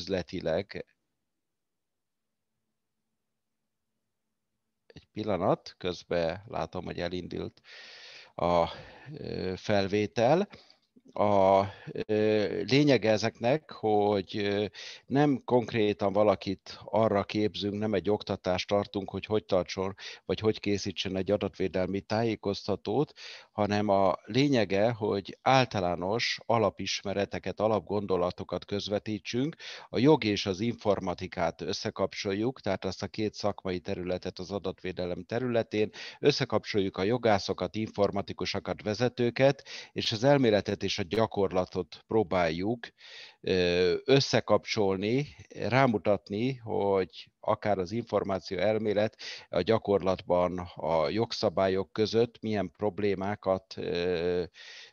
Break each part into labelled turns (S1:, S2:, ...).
S1: üzletileg. Egy pillanat, közben látom, hogy elindult a felvétel a lényege ezeknek, hogy nem konkrétan valakit arra képzünk, nem egy oktatást tartunk, hogy hogy tartson, vagy hogy készítsen egy adatvédelmi tájékoztatót, hanem a lényege, hogy általános alapismereteket, alapgondolatokat közvetítsünk, a jog és az informatikát összekapcsoljuk, tehát azt a két szakmai területet az adatvédelem területén, összekapcsoljuk a jogászokat, informatikusokat, vezetőket, és az elméletet és a gyakorlatot próbáljuk összekapcsolni, rámutatni, hogy akár az információ elmélet a gyakorlatban a jogszabályok között milyen problémákat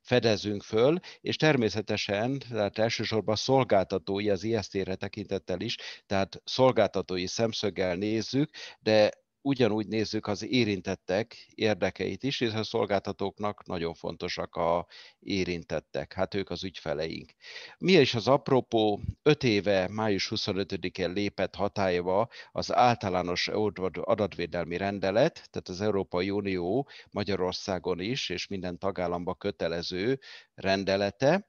S1: fedezünk föl, és természetesen, tehát elsősorban szolgáltatói az iszt re tekintettel is, tehát szolgáltatói szemszöggel nézzük, de ugyanúgy nézzük az érintettek érdekeit is, és a szolgáltatóknak nagyon fontosak a érintettek, hát ők az ügyfeleink. Mi is az apropó, 5 éve május 25-én lépett hatályba az általános adatvédelmi rendelet, tehát az Európai Unió Magyarországon is, és minden tagállamba kötelező rendelete,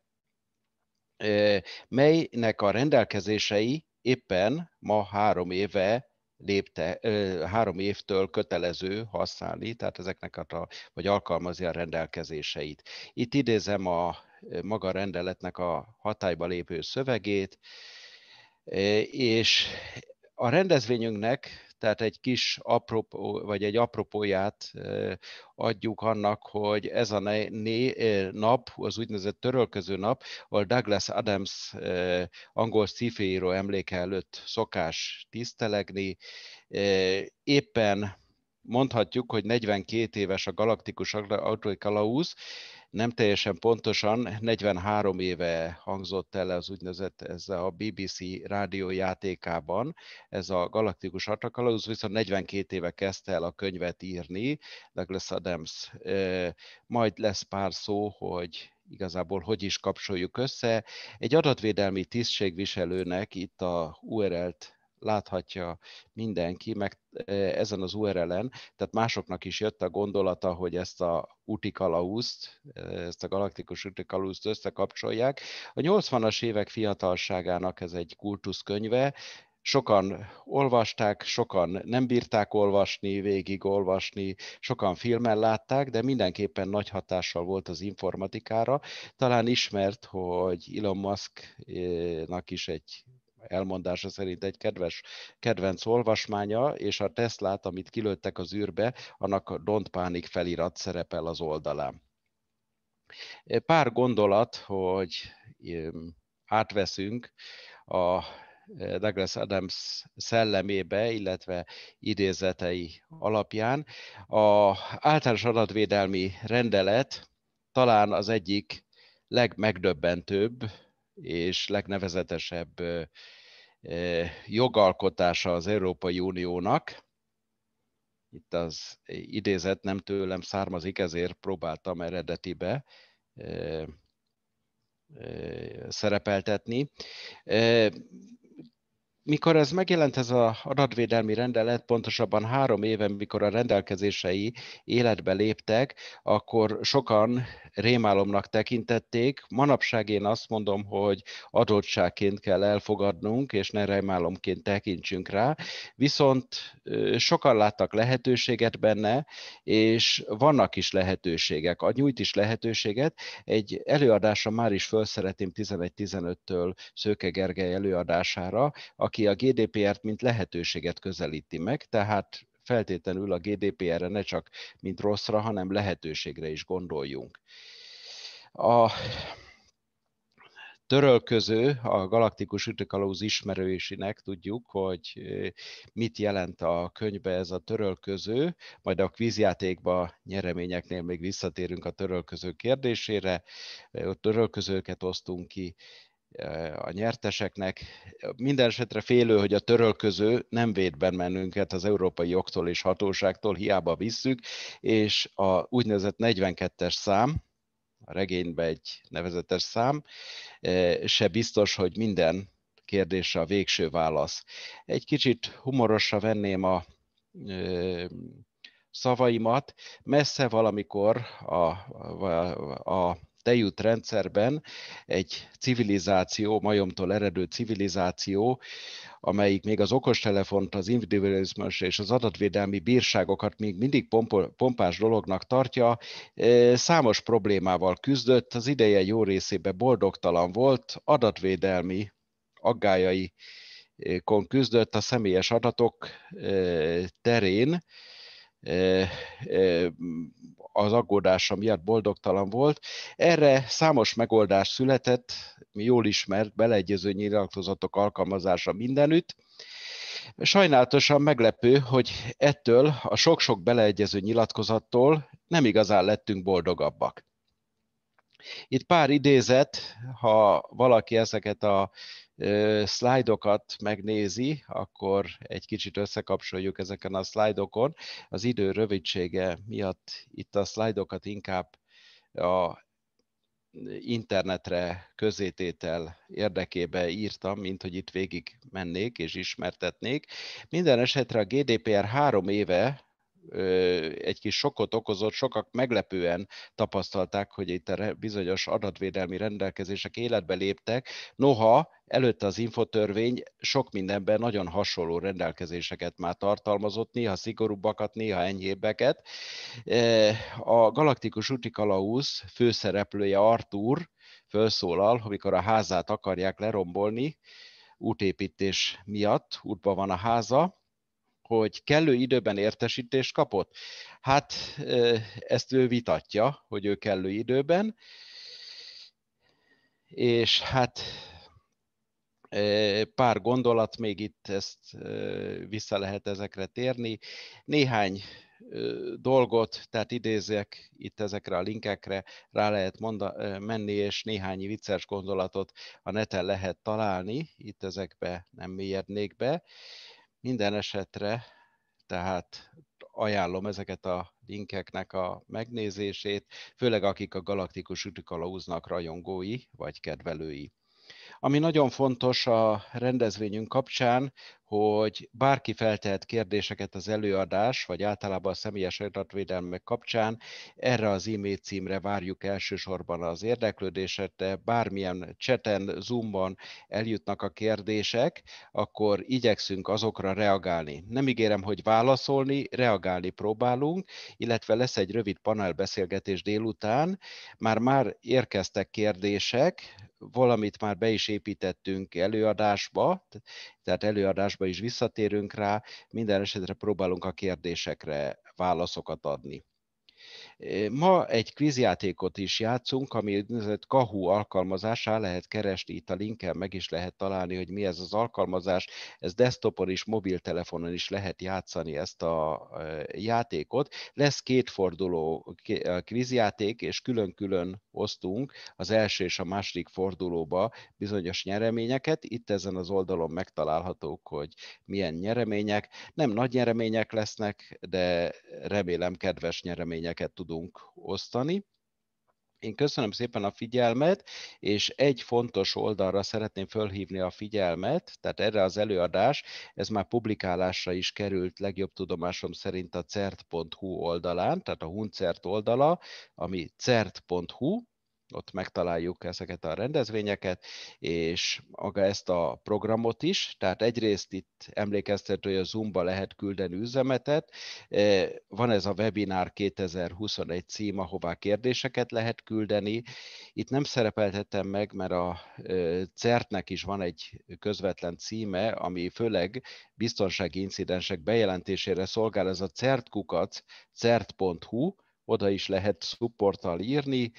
S1: eh, melynek a rendelkezései éppen ma három éve lépte, három évtől kötelező használni, tehát ezeknek a, vagy alkalmazni a rendelkezéseit. Itt idézem a maga rendeletnek a hatályba lépő szövegét, és a rendezvényünknek tehát egy kis apropó, vagy egy apropóját adjuk annak, hogy ez a né, nap, az úgynevezett törölköző nap, ahol Douglas Adams angol sziféíró emléke előtt szokás tisztelegni, éppen mondhatjuk, hogy 42 éves a galaktikus agrókalauz, nem teljesen pontosan, 43 éve hangzott el az úgynevezett ez a BBC rádiójátékában, ez a Galaktikus Atrakalauz, viszont 42 éve kezdte el a könyvet írni, Douglas Adams. Majd lesz pár szó, hogy igazából hogy is kapcsoljuk össze. Egy adatvédelmi tisztségviselőnek itt a URL-t láthatja mindenki, meg e, ezen az URL-en, tehát másoknak is jött a gondolata, hogy ezt a utikalauszt, e, ezt a galaktikus utikalauszt összekapcsolják. A 80-as évek fiatalságának ez egy kultuszkönyve, sokan olvasták, sokan nem bírták olvasni, végigolvasni, sokan filmen látták, de mindenképpen nagy hatással volt az informatikára. Talán ismert, hogy Elon Musknak is egy elmondása szerint egy kedves, kedvenc olvasmánya, és a Teslát, amit kilőttek az űrbe, annak Don't Panic felirat szerepel az oldalán. Pár gondolat, hogy átveszünk a eh, Douglas Adams szellemébe, illetve idézetei alapján. A általános adatvédelmi rendelet talán az egyik legmegdöbbentőbb és legnevezetesebb jogalkotása az Európai Uniónak. Itt az idézet nem tőlem származik, ezért próbáltam eredetibe szerepeltetni mikor ez megjelent ez a adatvédelmi rendelet, pontosabban három éven, mikor a rendelkezései életbe léptek, akkor sokan rémálomnak tekintették. Manapság én azt mondom, hogy adottságként kell elfogadnunk, és ne rémálomként tekintsünk rá. Viszont sokan láttak lehetőséget benne, és vannak is lehetőségek. A nyújt is lehetőséget. Egy előadásra már is felszeretném 11-15-től Szőke Gergely előadására, aki aki a GDPR-t mint lehetőséget közelíti meg, tehát feltétlenül a GDPR-re ne csak mint rosszra, hanem lehetőségre is gondoljunk. A törölköző, a galaktikus ütökalóz ismerősinek tudjuk, hogy mit jelent a könyvbe ez a törölköző, majd a kvízjátékba nyereményeknél még visszatérünk a törölköző kérdésére, ott törölközőket osztunk ki, Eh, a nyerteseknek. Minden esetre félő, hogy a törölköző nem véd bennünket az európai jogtól és hatóságtól, hiába visszük, és a úgynevezett 42-es szám, a regénybe egy nevezetes szám, eh, se biztos, hogy minden kérdésre a végső válasz. Egy kicsit humorosra venném a eh, szavaimat. Messze valamikor a, a, a tejút rendszerben egy civilizáció, majomtól eredő civilizáció, amelyik még az okostelefont, az individualizmus és az adatvédelmi bírságokat még mindig pompás dolognak tartja, e, számos problémával küzdött, az ideje jó részében boldogtalan volt, adatvédelmi aggájai küzdött a személyes adatok e, terén, e, az aggódása miatt boldogtalan volt. Erre számos megoldás született, jól ismert beleegyező nyilatkozatok alkalmazása mindenütt, Sajnálatosan meglepő, hogy ettől a sok-sok beleegyező nyilatkozattól nem igazán lettünk boldogabbak. Itt pár idézet, ha valaki ezeket a szlájdokat megnézi, akkor egy kicsit összekapcsoljuk ezeken a szlájdokon. Az idő rövidsége miatt itt a szlájdokat inkább a internetre közététel érdekébe írtam, mint hogy itt végig mennék és ismertetnék. Minden esetre a GDPR három éve egy kis sokot okozott, sokak meglepően tapasztalták, hogy itt a bizonyos adatvédelmi rendelkezések életbe léptek, noha előtte az infotörvény sok mindenben nagyon hasonló rendelkezéseket már tartalmazott, néha szigorúbbakat, néha enyhébbeket. A galaktikus utikalauz főszereplője Artur felszólal, amikor a házát akarják lerombolni, útépítés miatt, útban van a háza, hogy kellő időben értesítést kapott? Hát ezt ő vitatja, hogy ő kellő időben, és hát pár gondolat még itt ezt vissza lehet ezekre térni. Néhány dolgot, tehát idézek itt ezekre a linkekre, rá lehet monda, menni, és néhány vicces gondolatot a neten lehet találni, itt ezekbe nem mélyednék be. Minden esetre, tehát ajánlom ezeket a linkeknek a megnézését, főleg akik a galaktikus ütikalauznak rajongói vagy kedvelői. Ami nagyon fontos a rendezvényünk kapcsán, hogy bárki feltehet kérdéseket az előadás, vagy általában a személyes adatvédelmek kapcsán. Erre az e-mail címre várjuk elsősorban az érdeklődéset, de bármilyen cseten, zoomban eljutnak a kérdések, akkor igyekszünk azokra reagálni. Nem ígérem, hogy válaszolni, reagálni próbálunk, illetve lesz egy rövid panelbeszélgetés délután. Már-már érkeztek kérdések, valamit már be is építettünk előadásba, tehát előadásba is visszatérünk rá, minden esetre próbálunk a kérdésekre válaszokat adni. Ma egy kvízjátékot is játszunk, ami Kahu alkalmazásá lehet keresni, itt a linken meg is lehet találni, hogy mi ez az alkalmazás. Ez desktopon is, mobiltelefonon is lehet játszani ezt a játékot. Lesz két forduló kvízjáték, és külön-külön osztunk az első és a második fordulóba bizonyos nyereményeket. Itt ezen az oldalon megtalálhatók, hogy milyen nyeremények. Nem nagy nyeremények lesznek, de remélem kedves nyereményeket tudunk tudunk osztani. Én köszönöm szépen a figyelmet, és egy fontos oldalra szeretném fölhívni a figyelmet, tehát erre az előadás, ez már publikálásra is került legjobb tudomásom szerint a cert.hu oldalán, tehát a Huncert oldala, ami cert.hu, ott megtaláljuk ezeket a rendezvényeket, és maga ezt a programot is, tehát egyrészt itt emlékeztet, hogy a Zoom-ba lehet küldeni üzemetet, e, van ez a webinár 2021 cím, ahová kérdéseket lehet küldeni, itt nem szerepeltettem meg, mert a e, CERT-nek is van egy közvetlen címe, ami főleg biztonsági incidensek bejelentésére szolgál, ez a CERT kukac, cert.hu, oda is lehet supporttal írni,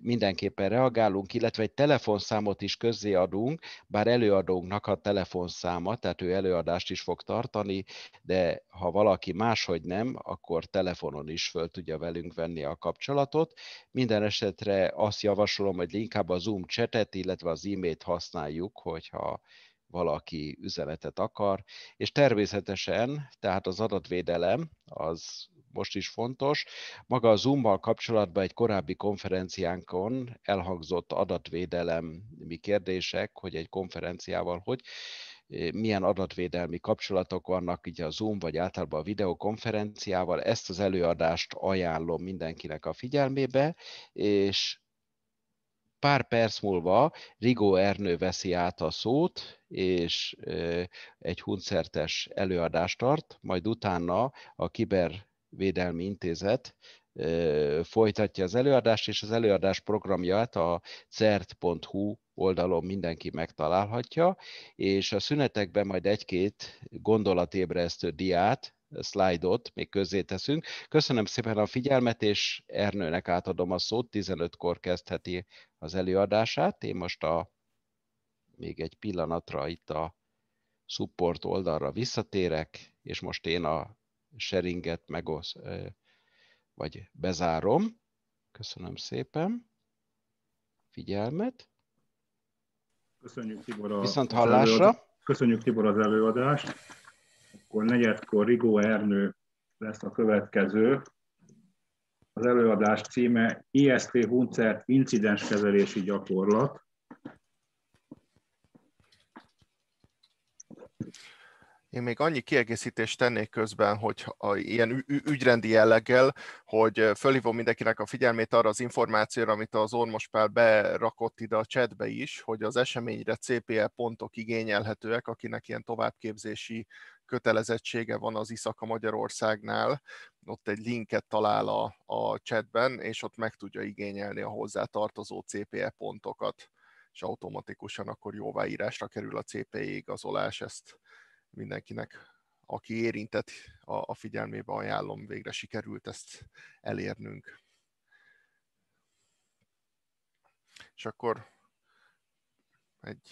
S1: mindenképpen reagálunk, illetve egy telefonszámot is közzéadunk, bár előadónknak a telefonszáma, tehát ő előadást is fog tartani, de ha valaki máshogy nem, akkor telefonon is föl tudja velünk venni a kapcsolatot. Minden esetre azt javasolom, hogy inkább a Zoom csetet, illetve az e-mailt használjuk, hogyha valaki üzenetet akar, és természetesen, tehát az adatvédelem az most is fontos. Maga a zoom Zoom-mal kapcsolatban egy korábbi konferenciánkon elhangzott adatvédelemi kérdések, hogy egy konferenciával hogy e, milyen adatvédelmi kapcsolatok vannak így a Zoom vagy általában a videokonferenciával. Ezt az előadást ajánlom mindenkinek a figyelmébe, és pár perc múlva Rigó Ernő veszi át a szót, és e, egy huncertes előadást tart, majd utána a kiber Védelmi Intézet folytatja az előadást, és az előadás programját a cert.hu oldalon mindenki megtalálhatja, és a szünetekben majd egy-két gondolatébresztő diát, szlájdot még közzé teszünk. Köszönöm szépen a figyelmet, és Ernőnek átadom a szót, 15-kor kezdheti az előadását. Én most a, még egy pillanatra itt a support oldalra visszatérek, és most én a sharinget megosz, vagy bezárom. Köszönöm szépen figyelmet. Köszönjük Tibor a Viszont hallásra. Előadást. Köszönjük Tibor az előadást. Akkor negyedkor Rigó Ernő lesz a következő. Az előadás címe IST Huncert incidenskezelési gyakorlat. Én még annyi kiegészítést tennék közben, hogy a, ilyen ügyrendi jelleggel, hogy fölhívom mindenkinek a figyelmét arra az információra, amit az Pál berakott ide a chatbe is, hogy az eseményre CPL pontok igényelhetőek, akinek ilyen továbbképzési kötelezettsége van az Iszaka Magyarországnál, ott egy linket talál a, a chatben, és ott meg tudja igényelni a hozzátartozó CPE pontokat, és automatikusan akkor jóváírásra kerül a CPE igazolás, ezt mindenkinek, aki érintett, a, a figyelmébe ajánlom, végre sikerült ezt elérnünk. És akkor egy